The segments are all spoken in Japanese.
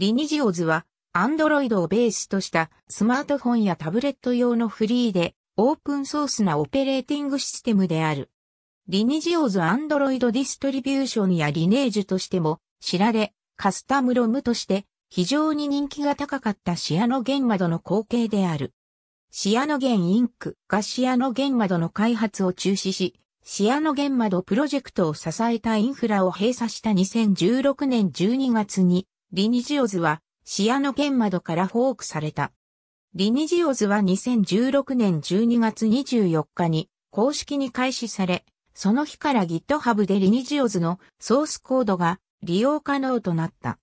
リニジオズは、アンドロイドをベースとしたスマートフォンやタブレット用のフリーでオープンソースなオペレーティングシステムである。リニジオズアンドロイドディストリビューションやリネージュとしても知られ、カスタムロムとして非常に人気が高かったシアノゲン窓の後継である。シアノゲンインクがシアノゲン窓の開発を中止し、シアノゲン窓プロジェクトを支えたインフラを閉鎖した2016年12月にリニジオズは、シアノン窓からフォークされた。リニジオズは2016年12月24日に公式に開始され、その日から GitHub でリニジオズのソースコードが利用可能となった。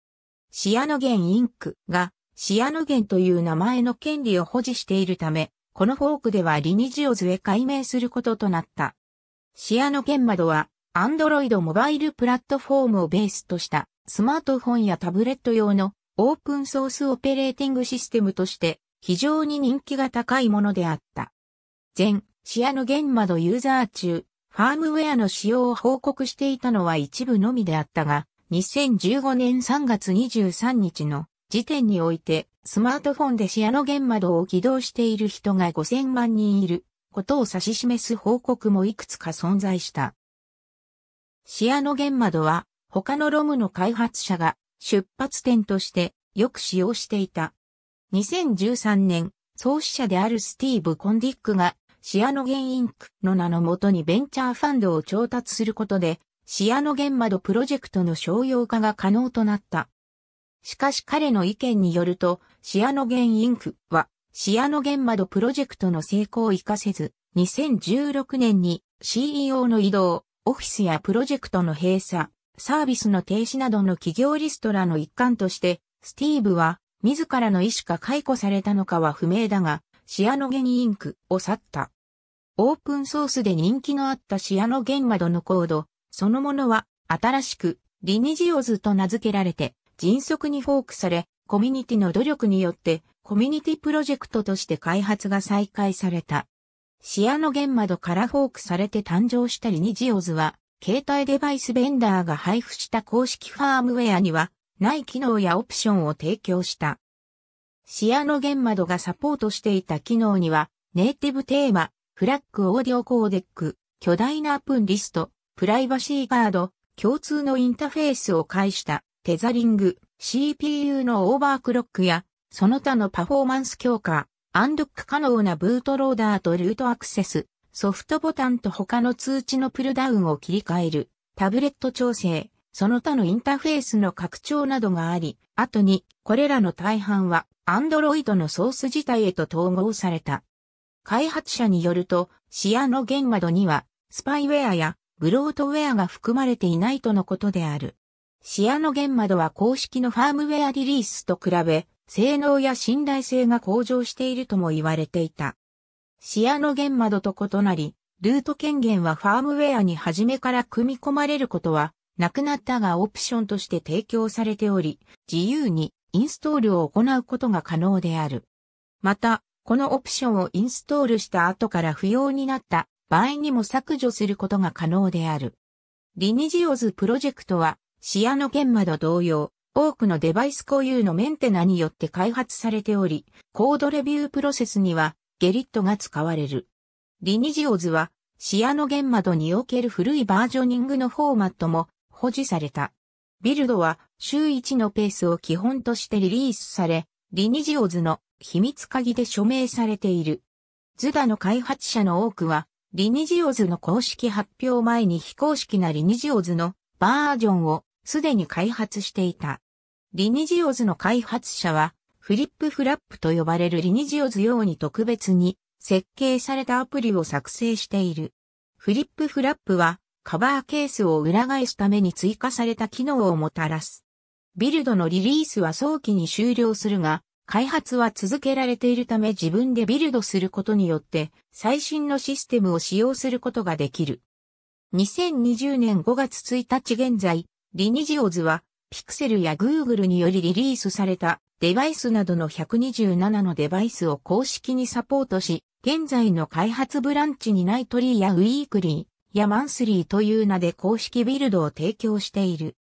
シアノゲンインクがシアノゲンという名前の権利を保持しているため、このフォークではリニジオズへ改名することとなった。シアノゲン窓は Android モバイルプラットフォームをベースとしたスマートフォンやタブレット用のオープンソースオペレーティングシステムとして非常に人気が高いものであった。前、シアノゲンマドユーザー中、ファームウェアの使用を報告していたのは一部のみであったが、2015年3月23日の時点において、スマートフォンでシアノゲンマドを起動している人が5000万人いることを指し示す報告もいくつか存在した。シアノゲンマドは他のロムの開発者が出発点としてよく使用していた。2013年、創始者であるスティーブ・コンディックがシアノゲンインクの名のもとにベンチャーファンドを調達することで、シアノゲン窓プロジェクトの商用化が可能となった。しかし彼の意見によると、シアノゲンインクは、シアノゲン窓プロジェクトの成功を活かせず、2016年に CEO の移動、オフィスやプロジェクトの閉鎖、サービスの停止などの企業リストラの一環として、スティーブは自らの意思か解雇されたのかは不明だが、シアノゲニインクを去った。オープンソースで人気のあったシアノゲンマドのコード、そのものは新しくリニジオズと名付けられて迅速にフォークされ、コミュニティの努力によってコミュニティプロジェクトとして開発が再開された。シアノゲンマドからフォークされて誕生したリニジオズは携帯デバイスベンダーが配布した公式ファームウェアには、ない機能やオプションを提供した。シノゲンマ窓がサポートしていた機能には、ネイティブテーマ、フラッグオーディオコーデック、巨大なアップンリスト、プライバシーガード、共通のインターフェースを介した、テザリング、CPU のオーバークロックや、その他のパフォーマンス強化、アンドック可能なブートローダーとルートアクセス、ソフトボタンと他の通知のプルダウンを切り替える、タブレット調整、その他のインターフェースの拡張などがあり、後に、これらの大半は、Android のソース自体へと統合された。開発者によると、視野の弦窓には、スパイウェアや、ブロートウェアが含まれていないとのことである。視野の弦窓は公式のファームウェアリリースと比べ、性能や信頼性が向上しているとも言われていた。シアノゲマ窓と異なり、ルート権限はファームウェアに初めから組み込まれることはなくなったがオプションとして提供されており、自由にインストールを行うことが可能である。また、このオプションをインストールした後から不要になった場合にも削除することが可能である。リニジオズプロジェクトは、シアノンマド同様、多くのデバイス固有のメンテナによって開発されており、コードレビュープロセスにはゲリットが使われる。リニジオズは、シアノゲンマドにおける古いバージョニングのフォーマットも保持された。ビルドは週1のペースを基本としてリリースされ、リニジオズの秘密鍵で署名されている。ズダの開発者の多くは、リニジオズの公式発表前に非公式なリニジオズのバージョンをすでに開発していた。リニジオズの開発者は、フリップフラップと呼ばれるリニジオズ用に特別に設計されたアプリを作成している。フリップフラップはカバーケースを裏返すために追加された機能をもたらす。ビルドのリリースは早期に終了するが、開発は続けられているため自分でビルドすることによって最新のシステムを使用することができる。2020年5月1日現在、リニジオズはピクセルや Google によりリリースされたデバイスなどの127のデバイスを公式にサポートし、現在の開発ブランチにナイトリーやウィークリーやマンスリーという名で公式ビルドを提供している。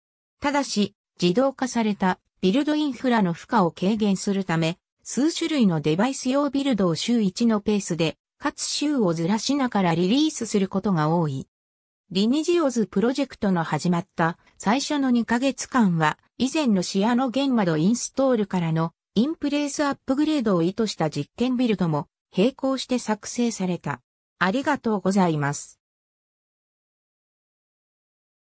ただし、自動化されたビルドインフラの負荷を軽減するため、数種類のデバイス用ビルドを週1のペースで、かつ週をずらしながらリリースすることが多い。リニジオズプロジェクトの始まった最初の2ヶ月間は、以前のシアノゲンマドインストールからのインプレースアップグレードを意図した実験ビルドも並行して作成された。ありがとうございます。